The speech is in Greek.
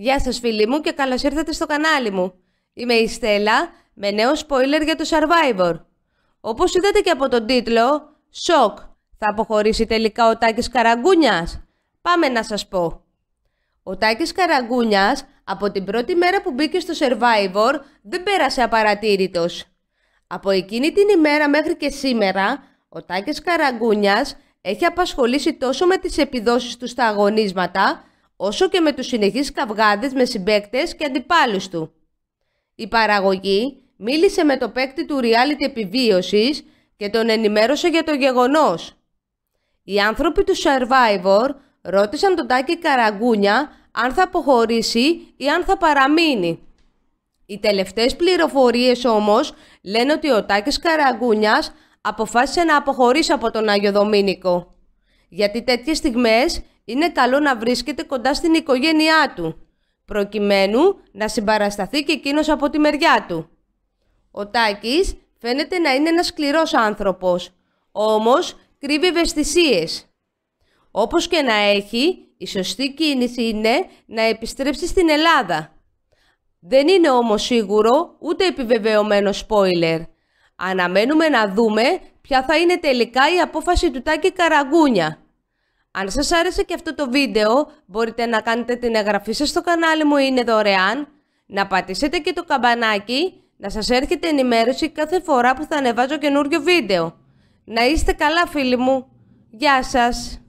Γεια σας φίλοι μου και καλώς ήρθατε στο κανάλι μου. Είμαι η Στέλλα με νέο spoiler για το Survivor. Όπως είδατε και από τον τίτλο, σοκ, θα αποχωρήσει τελικά ο Τάκης Καραγκούνιας. Πάμε να σας πω. Ο Τάκης Καραγκούνιας από την πρώτη μέρα που μπήκε στο Survivor δεν πέρασε απαρατήρητος. Από εκείνη την ημέρα μέχρι και σήμερα, ο Τάκης Καραγκούνιας έχει απασχολήσει τόσο με τις επιδόσεις του στα αγωνίσματα όσο και με τους συνεχείς καυγάδες με συμπαίκτες και αντιπάλους του. Η παραγωγή μίλησε με το παίκτη του reality επιβίωσης και τον ενημέρωσε για το γεγονός. Οι άνθρωποι του Survivor ρώτησαν τον Τάκη Καραγκούνια αν θα αποχωρήσει ή αν θα παραμείνει. Οι τελευταίες πληροφορίες όμως λένε ότι ο Τάκης Καραγκούνιας αποφάσισε να αποχωρήσει από τον Άγιο Δομήνικο γιατί τέτοιες στιγμές είναι καλό να βρίσκεται κοντά στην οικογένειά του, προκειμένου να συμπαρασταθεί και εκείνος από τη μεριά του. Ο Τάκης φαίνεται να είναι ένας σκληρός άνθρωπος, όμως κρύβει ευαισθησίες. Όπως και να έχει, η σωστή κίνηση είναι να επιστρέψει στην Ελλάδα. Δεν είναι όμως σίγουρο ούτε επιβεβαιωμένο spoiler. Αναμένουμε να δούμε ποια θα είναι τελικά η απόφαση του Τάκη Καραγκούνια. Αν σας άρεσε και αυτό το βίντεο, μπορείτε να κάνετε την εγγραφή σας στο κανάλι μου, είναι δωρεάν, να πατήσετε και το καμπανάκι, να σας έρχεται ενημέρωση κάθε φορά που θα ανεβάζω καινούριο βίντεο. Να είστε καλά φίλοι μου. Γεια σας.